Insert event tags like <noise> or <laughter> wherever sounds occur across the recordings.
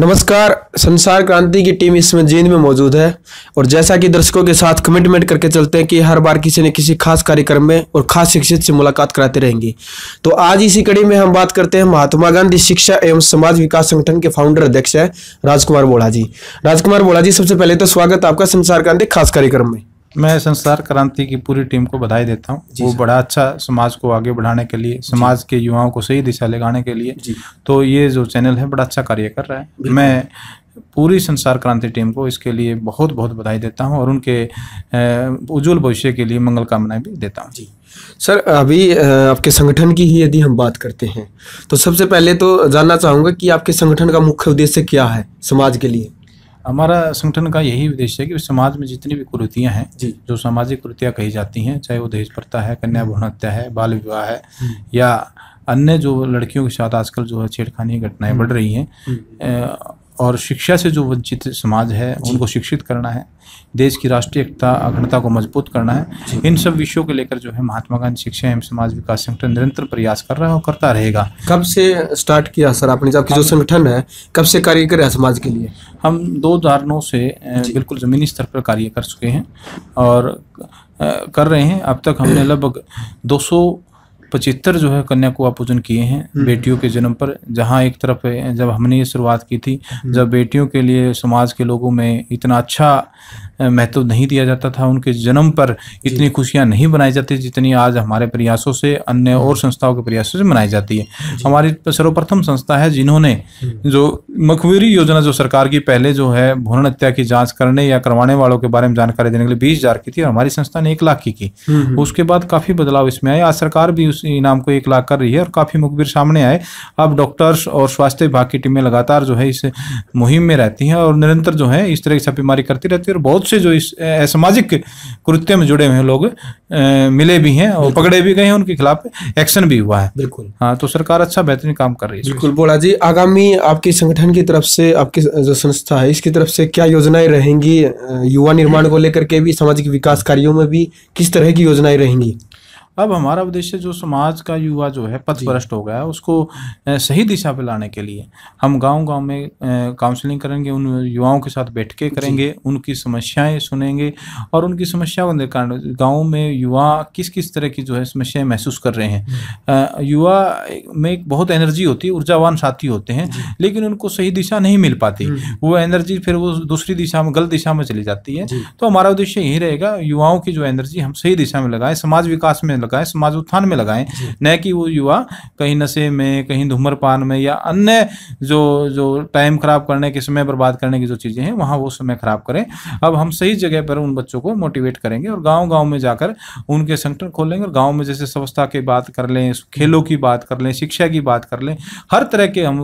नमस्कार संसार क्रांति की टीम इस जींद में मौजूद है और जैसा कि दर्शकों के साथ कमिटमेंट करके चलते हैं कि हर बार किसी न किसी खास कार्यक्रम में और खास शिक्षित से मुलाकात कराते रहेंगे तो आज इसी कड़ी में हम बात करते हैं महात्मा गांधी शिक्षा एवं समाज विकास संगठन के फाउंडर अध्यक्ष है राजकुमार बोड़ा जी राजकुमार बोड़ा जी सबसे पहले तो स्वागत आपका संसार क्रांति खास कार्यक्रम में मैं संस्कार क्रांति की पूरी टीम को बधाई देता हूँ वो बड़ा अच्छा समाज को आगे बढ़ाने के लिए समाज के युवाओं को सही दिशा लगाने के लिए तो ये जो चैनल है बड़ा अच्छा कार्य कर रहा है मैं पूरी संसार क्रांति टीम को इसके लिए बहुत बहुत बधाई देता हूँ और उनके उज्जवल भविष्य के लिए मंगल कामनाएं भी देता हूँ जी सर अभी आपके संगठन की ही यदि हम बात करते हैं तो सबसे पहले तो जानना चाहूँगा कि आपके संगठन का मुख्य उद्देश्य क्या है समाज के लिए हमारा संगठन का यही उद्देश्य है कि समाज में जितनी भी कुरीतियाँ हैं जो सामाजिक कुरीतियाँ कही जाती हैं चाहे वो दहेज प्रथा है कन्या हम्म। भ्रूण हत्या है बाल विवाह है हम्म। या अन्य जो लड़कियों के साथ आजकल जो है छेड़खानी घटनाएं हम्म। बढ़ रही हैं और शिक्षा से जो वंचित समाज है उनको शिक्षित करना है देश की राष्ट्रीय एकता अखंडता को मजबूत करना है इन सब विषयों को लेकर जो है महात्मा गांधी शिक्षा एवं समाज विकास संगठन निरंतर प्रयास कर रहा है और करता रहेगा कब से स्टार्ट किया सर आपने जबकि जो संगठन है कब से कार्य कर रहा समाज के लिए हम दो हजार नौ से बिल्कुल ज़मीनी स्तर पर कार्य कर चुके हैं और कर रहे हैं अब तक हमने <clears throat> लगभग दो पचहत्तर जो है कन्या को आप पूजन किए हैं हम्म। बेटियों के जन्म पर जहाँ एक तरफ जब हमने ये शुरुआत की थी हम्म। जब बेटियों के लिए समाज के लोगों में इतना अच्छा महत्व नहीं दिया जाता था उनके जन्म पर इतनी खुशियाँ नहीं बनाई जाती जितनी आज हमारे प्रयासों से अन्य हम्म। और संस्थाओं के प्रयासों से मनाई जाती है हमारी सर्वप्रथम संस्था है जिन्होंने जो मखबूरी योजना जो सरकार की पहले जो है भ्रूण हत्या की जाँच करने या करवाने वालों के बारे में जानकारी देने के लिए बीस हजार की थी और हमारी संस्था ने एक लाख की की उसके बाद काफी बदलाव इसमें आया आज सरकार भी उस इनाम को एक लाख कर रही है और काफ़ी मुखबिर सामने आए अब डॉक्टर्स और स्वास्थ्य विभाग की टीमें लगातार जो है इस मुहिम में रहती हैं और निरंतर जो है इस तरह की छापेमारी करती रहती है और बहुत से जो इस असामाजिक कृत्य में जुड़े हुए हैं लोग मिले भी हैं और पकड़े भी गए हैं उनके खिलाफ एक्शन भी हुआ है बिल्कुल हाँ तो सरकार अच्छा बेहतरीन काम कर रही है बिल्कुल बोला जी आगामी आपके संगठन की तरफ से आपकी जो संस्था है इसकी तरफ से क्या योजनाएं रहेंगी युवा निर्माण को लेकर के भी सामाजिक विकास कार्यों में भी किस तरह की योजनाएं रहेंगी अब हमारा उद्देश्य जो समाज का युवा जो है पथभ्रष्ट हो गया है उसको सही दिशा पे लाने के लिए हम गांव गांव में काउंसलिंग करेंगे उन युवाओं के साथ बैठ के करेंगे उनकी समस्याएं सुनेंगे और उनकी समस्या को निकाल गाँव में युवा किस किस तरह की जो है समस्याएं महसूस कर रहे हैं युवा में एक बहुत एनर्जी होती है ऊर्जावान साथी होते हैं लेकिन उनको सही दिशा नहीं मिल पाती हम्म। वो एनर्जी फिर वो दूसरी दिशा में गलत दिशा में चली जाती है तो हमारा उद्देश्य यही रहेगा युवाओं की जो एनर्जी हम सही दिशा में लगाएं समाज विकास में लगाएं समाज उत्थान में लगाएं न कि वो युवा कहीं नशे में कहीं धूम्रपान में या अन्य जो जो टाइम खराब करने के समय बर्बाद करने की जो चीज़ें हैं वहाँ वो समय खराब करें अब हम सही जगह पर उन बच्चों को मोटिवेट करेंगे और गाँव गाँव में जाकर उनके संगठन खोलेंगे और गाँव में जैसे स्वच्छता की बात कर लें खेलों की बात कर लें शिक्षा की बात कर लें हर तरह के हम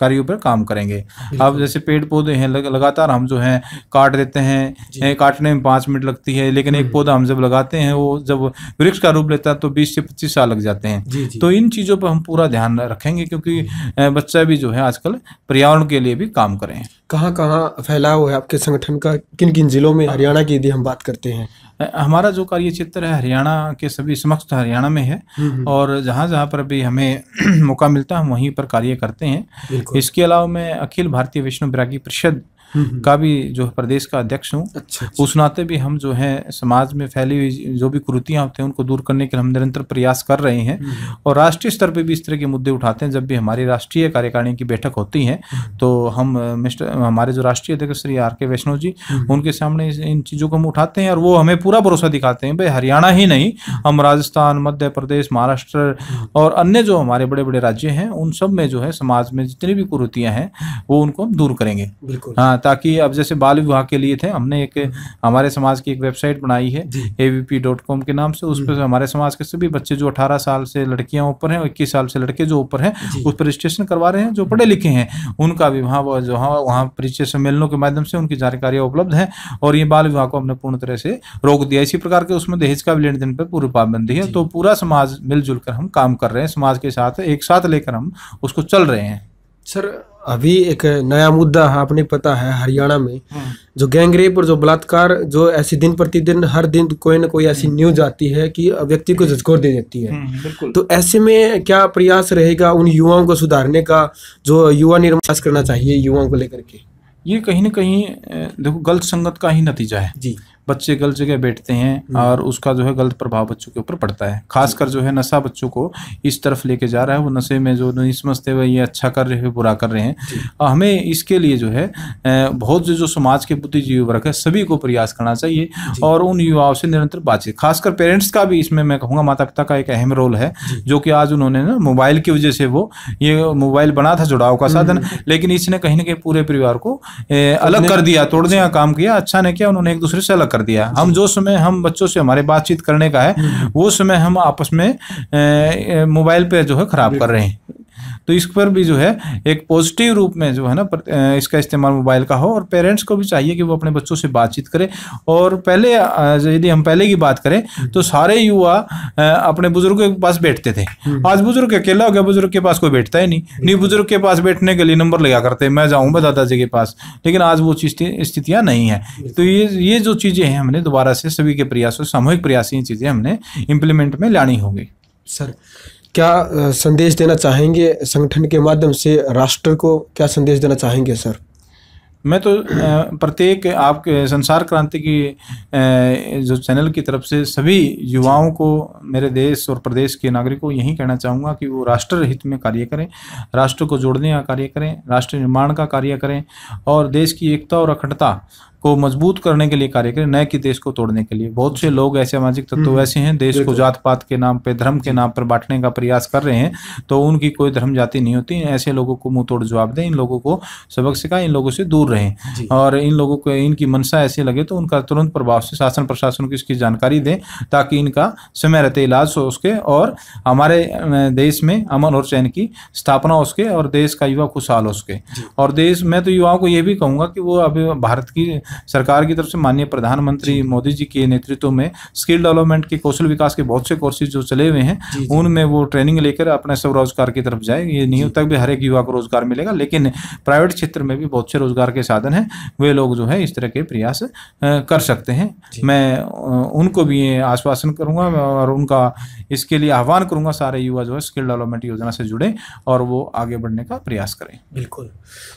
कार्यों पर काम करेंगे अब जैसे पेड़ पौधे हैं लगातार हम जो हैं काट देते हैं काटने में पाँच मिनट लगती है लेकिन एक हम्म। पौधा हम जब लगाते हैं वो जब वृक्ष का रूप लेता है तो बीस से पच्चीस साल लग जाते हैं तो इन चीज़ों चीज़ों पर हम पूरा ध्यान रखेंगे क्योंकि बच्चा भी जो है आजकल पर्यावरण के लिए भी काम करें कहाँ कहाँ फैलाव है आपके संगठन का किन किन जिलों में हरियाणा की यदि हम बात करते हैं हमारा जो कार्य क्षेत्र है हरियाणा के सभी समक्ष हरियाणा में है हम्म, हम्म। और जहाँ जहाँ पर भी हमें <clears throat> मौका मिलता है हम वहीं पर कार्य करते हैं इसके अलावा मैं अखिल भारतीय वैष्णव बैरागी परिषद का भी जो प्रदेश का अध्यक्ष हूँ अच्छा, अच्छा। उस नाते भी हम जो है समाज में फैली हुई जो भी कुरुतियाँ होती हैं उनको दूर करने के हम निरंतर प्रयास कर रहे हैं और राष्ट्रीय स्तर पर भी इस तरह के मुद्दे उठाते हैं जब भी हमारी राष्ट्रीय कार्यकारिणी की बैठक होती है तो हम मिस्टर हमारे जो राष्ट्रीय अध्यक्ष श्री आर के वैष्णव जी उनके सामने इन चीज़ों को हम उठाते हैं और वो हमें पूरा भरोसा दिखाते हैं भाई हरियाणा ही नहीं हम्म। हम राजस्थान मध्य प्रदेश महाराष्ट्र हम्म। और अन्य जो हमारे बड़े बड़े राज्य हैं उन सब में जो है समाज में जितनी भी कुरुतियाँ हैं वो उनको हम दूर करेंगे बिल्कुल हाँ ताकि अब जैसे बाल विवाह के लिए थे हमने एक हम्म। हमारे समाज की एक वेबसाइट बनाई है ए के नाम से उस पर हम्म। हमारे समाज के सभी बच्चे जो अठारह साल से लड़कियां ऊपर हैं इक्कीस साल से लड़के जो ऊपर हैं उस पर रजिस्ट्रेशन करवा रहे हैं जो पढ़े लिखे हैं उनका भी हाँ, वहाँ जो वहाँ परिचय सम्मेलनों के माध्यम से उनकी जानकारियाँ उपलब्ध हैं और ये बाल विवाह को हमने पूर्ण तरह से रोक दिया इसी प्रकार के उसमें दहेज का भी लेन देन पर पूरी पाबंदी है तो पूरा समाज मिलजुल कर हम काम कर रहे हैं समाज के साथ एक साथ लेकर हम उसको चल रहे हैं सर अभी एक नया मुद्दा हाँ, आपने पता है हरियाणा में हाँ। जो गैंगरेप और जो बलात्कार जो ऐसी दिन प्रतिदिन हर दिन कोई ना कोई ऐसी हाँ। न्यूज आती है कि व्यक्ति को झकोर दे देती है तो ऐसे में क्या प्रयास रहेगा उन युवाओं को सुधारने का जो युवा निर्माण करना चाहिए युवाओं को लेकर के ये कहीं ना कहीं देखो गलत संगत का ही नतीजा है जी बच्चे गलत जगह बैठते हैं हम्म। और उसका जो है गलत प्रभाव बच्चों के ऊपर पड़ता है खासकर जो है नशा बच्चों को इस तरफ लेके जा रहा है वो नशे में जो नहीं समझते हुए ये अच्छा कर रहे हैं बुरा कर रहे हैं हमें इसके लिए जो है बहुत जो जो समाज के बुद्धिजीवी वर्ग है सभी को प्रयास करना चाहिए और उन युवाओं से निरंतर बातचीत खासकर पेरेंट्स का भी इसमें मैं कहूँगा माता पिता का एक अहम रोल है जो कि आज उन्होंने ना मोबाइल की वजह से वो ये मोबाइल बना था जुड़ाव का साधन हम्म, हम्म। लेकिन इसने कहीं ना कहीं पूरे परिवार को अलग कर दिया तोड़ने का काम किया अच्छा नहीं किया उन्होंने एक दूसरे से अलग कर कर दिया हम जो समय हम बच्चों से हमारे बातचीत करने का है हम्म। वो समय हम आपस में मोबाइल पे जो है खराब कर रहे हैं तो इस पर भी जो है एक पॉजिटिव रूप में जो है ना इसका इस्तेमाल मोबाइल का हो और पेरेंट्स को भी चाहिए कि वो अपने बच्चों से बातचीत करें और पहले यदि हम पहले की बात करें हम्म। तो सारे युवा अपने बुजुर्गों के पास बैठते थे हम्म। आज बुजुर्ग अकेला हो गया बुजुर्ग के पास कोई बैठता ही नहीं नहीं बुजुर्ग के पास बैठने के लिए नंबर लगा करते मैं जाऊँगा दादाजी के पास लेकिन आज वो स्थितियाँ नहीं है तो ये ये जो चीज़ें हैं हमने दोबारा से सभी के प्रयासों सामूहिक प्रयास ये चीज़ें हमने इम्प्लीमेंट में लानी होगी सर क्या संदेश देना चाहेंगे संगठन के माध्यम से राष्ट्र को क्या संदेश देना चाहेंगे सर मैं तो प्रत्येक आपके संसार क्रांति की जो चैनल की तरफ से सभी युवाओं को मेरे देश और प्रदेश के नागरिकों यही कहना चाहूँगा कि वो राष्ट्र हित में कार्य करें राष्ट्र को जोड़ने का कार्य करें राष्ट्र निर्माण का कार्य करें और देश की एकता और अखंडता को मजबूत करने के लिए कार्य करें न कि देश को तोड़ने के लिए बहुत से लोग ऐसे सामाजिक तत्व तो हम्म। ऐसे हैं देश को जात पात के नाम पर धर्म के हम्म। नाम पर बांटने का प्रयास कर रहे हैं तो उनकी कोई धर्म जाति नहीं होती ऐसे लोगों को मुंह तोड़ जवाब दें इन लोगों को सबक सिखाएं इन लोगों से दूर रहें और इन लोगों को इनकी मनसा ऐसी लगे तो उनका तुरंत प्रभाव से शासन प्रशासन को इसकी जानकारी दें ताकि इनका समय रहते इलाज हो उसके और हमारे देश में अमन और चैन की स्थापना हो सके और देश का युवा खुशहाल हो सके और देश मैं तो युवाओं को ये भी कहूँगा कि वो अभी भारत की सरकार की तरफ से माननीय प्रधानमंत्री मोदी जी के नेतृत्व में स्किल डेवलपमेंट के कौशल विकास के बहुत से कोर्सेज जो चले हुए हैं उनमें वो ट्रेनिंग लेकर अपने स्वरोजगार की तरफ जाए ये नहीं तक भी हर एक युवा को रोजगार मिलेगा लेकिन प्राइवेट क्षेत्र में भी बहुत से रोजगार के साधन हैं वे लोग जो है इस तरह के प्रयास कर सकते हैं मैं उनको भी आश्वासन करूंगा और उनका इसके लिए आह्वान करूंगा सारे युवा जो है स्किल डेवलपमेंट योजना से जुड़े और वो आगे बढ़ने का प्रयास करें बिल्कुल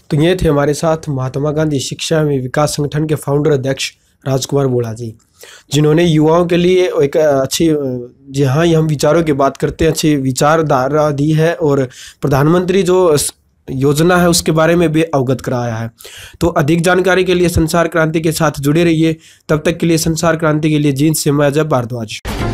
तो ये थे हमारे साथ महात्मा गांधी शिक्षा में विकास संगठन संगठन के फाउंडर अध्यक्ष राजकुमार बोला जी जिन्होंने युवाओं के लिए एक अच्छी जहाँ ही हम विचारों की बात करते हैं अच्छी विचारधारा दी है और प्रधानमंत्री जो योजना है उसके बारे में भी अवगत कराया है तो अधिक जानकारी के लिए संसार क्रांति के साथ जुड़े रहिए तब तक के लिए संसार क्रांति के लिए जींद से मैं अजय भारद्वाज